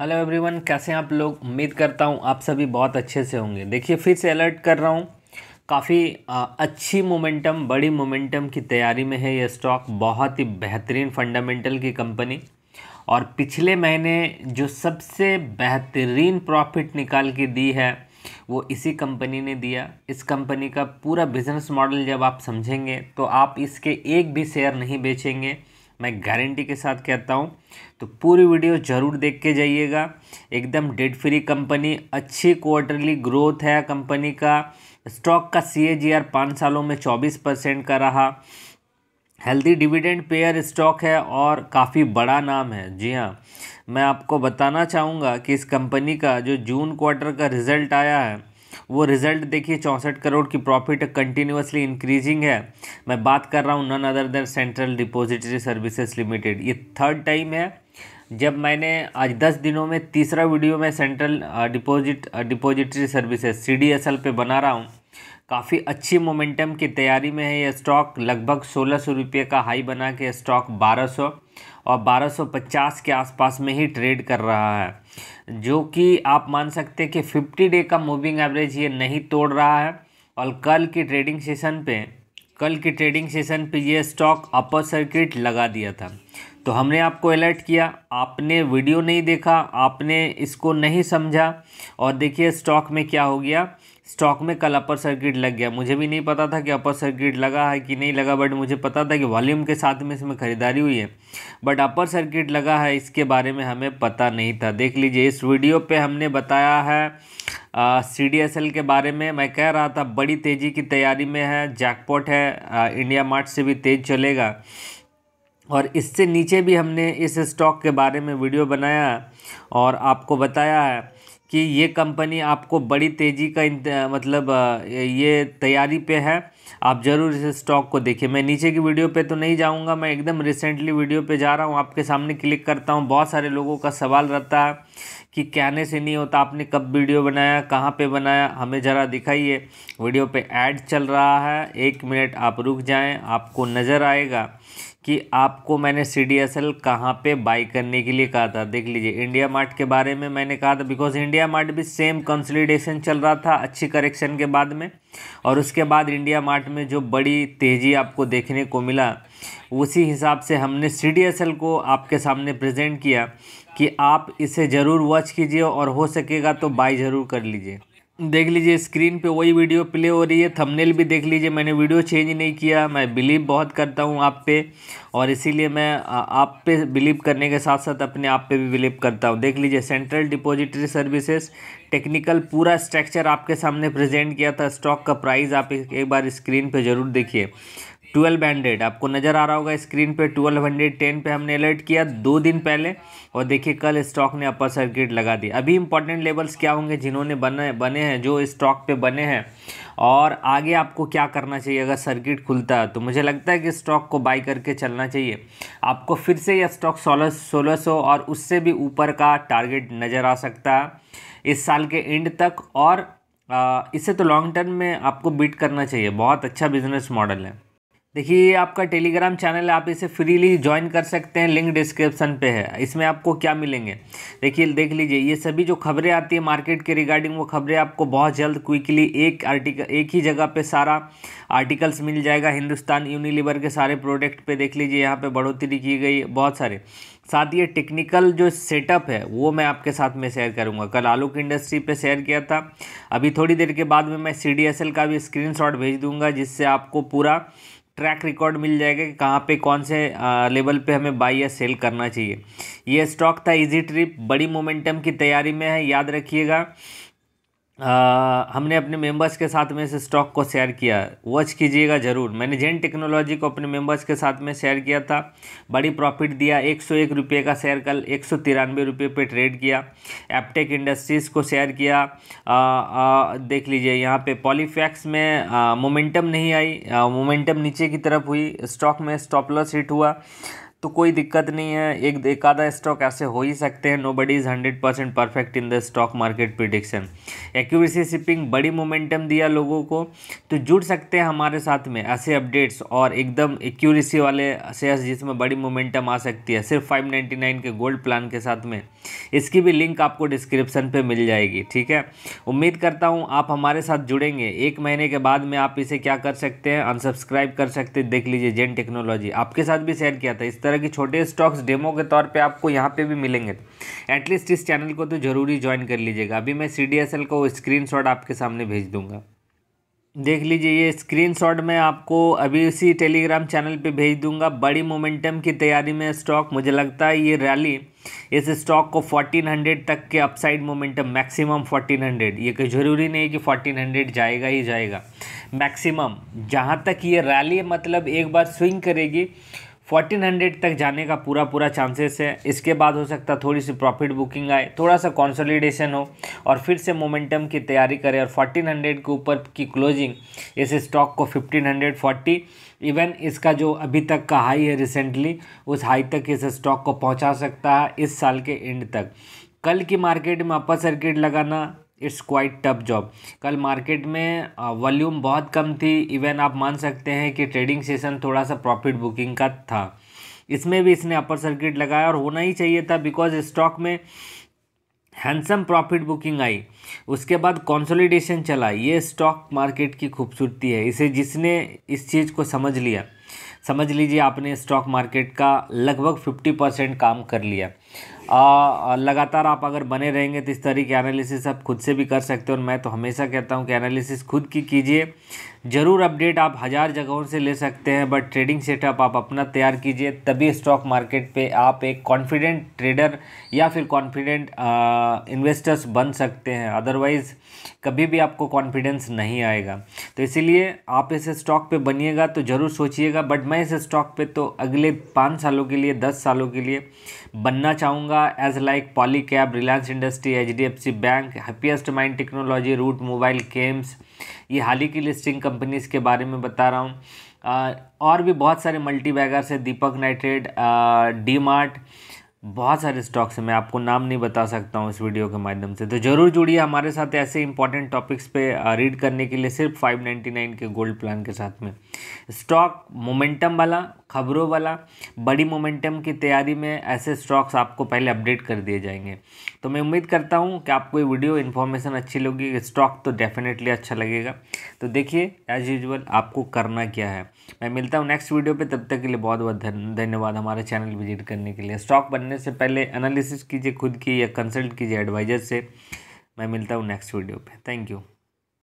hello everyone कैसे हैं आप लोग उम्मीद करता हूँ आप सभी बहुत अच्छे से होंगे देखिए फिर से अलर्ट कर रहा हूँ काफ़ी अच्छी मोमेंटम बड़ी मोमेंटम की तैयारी में है यह स्टॉक बहुत ही बेहतरीन फंडामेंटल की कंपनी और पिछले महीने जो सबसे बेहतरीन प्रॉफिट निकाल के दी है वो इसी कंपनी ने दिया इस कंपनी का पूरा बिजनेस मॉडल जब आप समझेंगे तो आप इसके एक भी शेयर नहीं बेचेंगे मैं गारंटी के साथ कहता हूँ तो पूरी वीडियो ज़रूर देख के जाइएगा एकदम डेड फ्री कंपनी अच्छी क्वार्टरली ग्रोथ है कंपनी का स्टॉक का सी ए जी आर पाँच सालों में चौबीस परसेंट का रहा हेल्दी डिविडेंड पेयर स्टॉक है और काफ़ी बड़ा नाम है जी हाँ मैं आपको बताना चाहूँगा कि इस कंपनी का जो जून क्वार्टर का रिजल्ट आया है वो रिजल्ट देखिए चौंसठ करोड़ की प्रॉफिट कंटिन्यूसली इंक्रीजिंग है मैं बात कर रहा हूँ none other than Central Depository Services Limited ये थर्ड टाइम है जब मैंने आज दस दिनों में तीसरा वीडियो में Central deposit Depository Services C D S L पे बना रहा हूँ काफ़ी अच्छी मोमेंटम की तैयारी में है यह स्टॉक लगभग सोलह सौ रुपये का हाई बना के स्टॉक बारह सौ और बारह सौ पचास के आसपास में ही ट्रेड कर रहा है जो कि आप मान सकते हैं कि फिफ्टी डे का मूविंग एवरेज ये नहीं तोड़ रहा है और कल की ट्रेडिंग सेशन पे कल की ट्रेडिंग सेशन पे ये स्टॉक अपर सर्किट लगा दिया था तो हमने आपको अलर्ट किया आपने वीडियो नहीं देखा आपने इसको नहीं समझा और देखिए स्टॉक में क्या हो गया स्टॉक में कल अपर सर्किट लग गया मुझे भी नहीं पता था कि अपर सर्किट लगा है कि नहीं लगा बट मुझे पता था कि वॉल्यूम के साथ में इसमें ख़रीदारी हुई है बट अपर सर्किट लगा है इसके बारे में हमें पता नहीं था देख लीजिए इस वीडियो पे हमने बताया है सी डी एस एल के बारे में मैं कह रहा था बड़ी तेज़ी की तैयारी में है जैकपॉट है आ, इंडिया मार्ट से भी तेज़ चलेगा और इससे नीचे भी हमने इस स्टॉक के बारे में वीडियो बनाया और आपको बताया है कि ये कंपनी आपको बड़ी तेज़ी का मतलब ये तैयारी पे है आप ज़रूर इस स्टॉक को देखिए मैं नीचे की वीडियो पे तो नहीं जाऊंगा मैं एकदम रिसेंटली वीडियो पे जा रहा हूँ आपके सामने क्लिक करता हूँ बहुत सारे लोगों का सवाल रहता है कि कहने से नहीं होता आपने कब वीडियो बनाया कहाँ पे बनाया हमें ज़रा दिखाइए वीडियो पे ऐड चल रहा है एक मिनट आप रुक जाएँ आपको नज़र आएगा कि आपको मैंने सी डी एस एल कहाँ पर बाई करने के लिए कहा था देख लीजिए इंडिया मार्ट के बारे में मैंने कहा था बिकॉज इंडिया मार्ट भी सेम कंसोलिडेशन चल रहा था अच्छी करेक्शन के बाद में और उसके बाद इंडिया मार्ट में जो बड़ी तेज़ी आपको देखने को मिला उसी हिसाब से हमने सी डी एस एल को आपके सामने प्रज़ेंट किया कि आप इसे ज़रूर वॉच कीजिए और हो सकेगा तो बाई ज़रूर कर लीजिए देख लीजिए स्क्रीन पे वही वीडियो प्ले हो रही है थंबनेल भी देख लीजिए मैंने वीडियो चेंज नहीं किया मैं बिलीव बहुत करता हूँ आप पे और इसीलिए मैं आप पे बिलीव करने के साथ साथ अपने आप पे भी बिलीव करता हूँ देख लीजिए सेंट्रल डिपॉजिटरी सर्विसेज टेक्निकल पूरा स्ट्रक्चर आपके सामने प्रेजेंट किया था स्टॉक का प्राइस आप एक, एक बार स्क्रीन पर ज़रूर देखिए ट्वेल्व हंड्रेड आपको नज़र आ रहा होगा स्क्रीन पे ट्वेल्व हंड्रेड टेन पर हमने अलर्ट किया दो दिन पहले और देखिए कल स्टॉक ने अपर सर्किट लगा दी अभी इंपॉर्टेंट लेवल्स क्या होंगे जिन्होंने बने बने हैं जो स्टॉक पे बने हैं और आगे आपको क्या करना चाहिए अगर सर्किट खुलता है तो मुझे लगता है कि स्टॉक को बाई करके चलना चाहिए आपको फिर से यह स्टॉक सोलह सोलह सौ और उससे भी ऊपर का टारगेट नज़र आ सकता है इस साल के एंड तक और इसे तो लॉन्ग टर्म में आपको बीट करना चाहिए बहुत अच्छा बिजनेस मॉडल है देखिए आपका टेलीग्राम चैनल है आप इसे फ्रीली ज्वाइन कर सकते हैं लिंक डिस्क्रिप्शन पे है इसमें आपको क्या मिलेंगे देखिए देख लीजिए ये सभी जो खबरें आती है मार्केट के रिगार्डिंग वो खबरें आपको बहुत जल्द क्विकली एक आर्टिकल एक ही जगह पे सारा आर्टिकल्स मिल जाएगा हिंदुस्तान यूनिलीवर के सारे प्रोडक्ट पर देख लीजिए यहाँ पर बढ़ोतरी की गई बहुत सारे साथ ये टेक्निकल जो सेटअप है वो मैं आपके साथ में शेयर करूँगा कल आलोक इंडस्ट्री पे शेयर किया था अभी थोड़ी देर के बाद में मैं सी का भी स्क्रीनशॉट भेज दूँगा जिससे आपको पूरा ट्रैक रिकॉर्ड मिल जाएगा कि कहाँ पे कौन से लेवल पे हमें बाई या सेल करना चाहिए ये स्टॉक था इजी ट्रिप बड़ी मोमेंटम की तैयारी में है याद रखिएगा आ, हमने अपने मेंबर्स के साथ में इस स्टॉक को शेयर किया वॉच कीजिएगा ज़रूर मैंने जेन टेक्नोलॉजी को अपने मेंबर्स के साथ में शेयर किया था बड़ी प्रॉफिट दिया एक सौ एक रुपये का शेयर कल एक सौ तिरानवे रुपये पर ट्रेड किया एपटेक इंडस्ट्रीज़ को शेयर किया आ, आ, देख लीजिए यहाँ पे पॉलीफैक्स में मोमेंटम नहीं आई मोमेंटम नीचे की तरफ हुई स्टॉक में स्टॉप लॉस हिट हुआ तो कोई दिक्कत नहीं है एक एक आधा स्टॉक ऐसे हो ही सकते हैं nobody is hundred percent perfect in the stock market prediction accuracy shipping बड़ी मोमेंटम दिया लोगों को तो जुड़ सकते हैं हमारे साथ में ऐसे अपडेट्स और एकदम एक्यूरेसी वाले शेयर्स जिसमें बड़ी मोमेंटम आ सकती है सिर्फ फाइव नाइन्टी नाइन के गोल्ड प्लान के साथ में इसकी भी लिंक आपको डिस्क्रिप्सन पर मिल जाएगी ठीक है उम्मीद करता हूँ आप हमारे साथ जुड़ेंगे एक महीने के बाद में आप इसे क्या कर सकते हैं अनसब्सक्राइब कर सकते देख लीजिए जेन टेक्नोलॉजी आपके साथ भी शेयर किया था इस तरह तरह के छोटे स्टॉक्स डेमो के तौर पे आपको यहाँ पे भी मिलेंगे एटलीस्ट इस चैनल को तो ज़रूरी ज्वाइन कर लीजिएगा अभी मैं सी को स्क्रीनशॉट आपके सामने भेज दूँगा देख लीजिए ये स्क्रीनशॉट मैं आपको अभी उसी टेलीग्राम चैनल पे भेज दूंगा बड़ी मोमेंटम की तैयारी में स्टॉक मुझे लगता है ये रैली इस स्टॉक को 1400 तक के अपसाइड मोमेंटम मैक्सिमम 1400 ये कोई ज़रूरी नहीं कि 1400 जाएगा ही जाएगा मैक्सिमम जहाँ तक ये रैली मतलब एक बार स्विंग करेगी फोर्टीन हंड्रेड तक जाने का पूरा पूरा चांसेस है इसके बाद हो सकता है थोड़ी सी प्रॉफिट बुकिंग आए थोड़ा सा कॉन्सोलिडेशन हो और फिर से मोमेंटम की तैयारी करें और फोर्टीन हंड्रेड के ऊपर की क्लोजिंग इस स्टॉक को फिफ्टीन हंड्रेड फोर्टी इवन इसका जो अभी तक का हाई है रिसेंटली उस हाई तक इस स्टॉक को पहुंचा सकता है इस साल के एंड तक कल की मार्केट में अपर सर्किट लगाना इट्स क्वाइट टफ जॉब कल मार्केट में वॉल्यूम बहुत कम थी इवन आप मान सकते हैं कि ट्रेडिंग सेशन थोड़ा सा प्रॉफिट बुकिंग का था इसमें भी इसने अपर सर्किट लगाया और होना ही चाहिए था बिकॉज स्टॉक में हैंडसम प्रॉफिट बुकिंग आई उसके बाद कंसोलिडेशन चला ये स्टॉक मार्केट की खूबसूरती है इसे जिसने इस चीज़ को समझ लिया समझ लीजिए आपने स्टॉक मार्केट का लगभग फिफ्टी परसेंट काम कर लिया आ, लगातार आप अगर बने रहेंगे तो इस तरह के एनालिसिस आप खुद से भी कर सकते हो और मैं तो हमेशा कहता हूँ कि एनालिसिस खुद की कीजिए ज़रूर अपडेट आप हज़ार जगहों से ले सकते हैं बट ट्रेडिंग सेटअप आप अपना तैयार कीजिए तभी स्टॉक मार्केट पे आप एक कॉन्फिडेंट ट्रेडर या फिर कॉन्फिडेंट इन्वेस्टर्स बन सकते हैं अदरवाइज़ कभी भी आपको कॉन्फिडेंस नहीं आएगा तो इसीलिए आप इस स्टॉक पे बनिएगा तो ज़रूर सोचिएगा बट मैं इस स्टॉक पे तो अगले पाँच सालों के लिए दस सालों के लिए बनना चाहूँगा होगा as like Polycab Reliance Industry H D F C Bank Happiest Mind Technology Route Mobile Games ये हाल ही की लिस्टिंग कंपनीज के बारे में बता रहा हूँ और भी बहुत सारे मल्टी बैगर्स हैं दीपक नाइट्रेट डी मार्ट बहुत सारे स्टॉक्स हैं मैं आपको नाम नहीं बता सकता हूँ इस वीडियो के माध्यम से तो ज़रूर जुड़िए हमारे साथ ऐसे इंपॉर्टेंट टॉपिक्स पे रीड करने के लिए सिर्फ 599 के गोल्ड प्लान के साथ में स्टॉक मोमेंटम वाला खबरों वाला बड़ी मोमेंटम की तैयारी में ऐसे स्टॉक्स आपको पहले अपडेट कर दिए जाएंगे तो मैं उम्मीद करता हूँ कि आपको ये वीडियो इन्फॉर्मेशन अच्छी लगेगी स्टॉक तो डेफिनेटली अच्छा लगेगा तो देखिए एज यूजल आपको करना क्या है मैं मिलता हूँ नेक्स्ट वीडियो पर तब तक के लिए बहुत बहुत धन्यवाद हमारे चैनल विजिट करने के लिए स्टॉक बनने करने से पहले एनालिसिस कीजिए खुद की या कंसल्ट कीजिए एडवाइजर से मैं मिलता हूँ नेक्स्ट वीडियो पे थैंक यू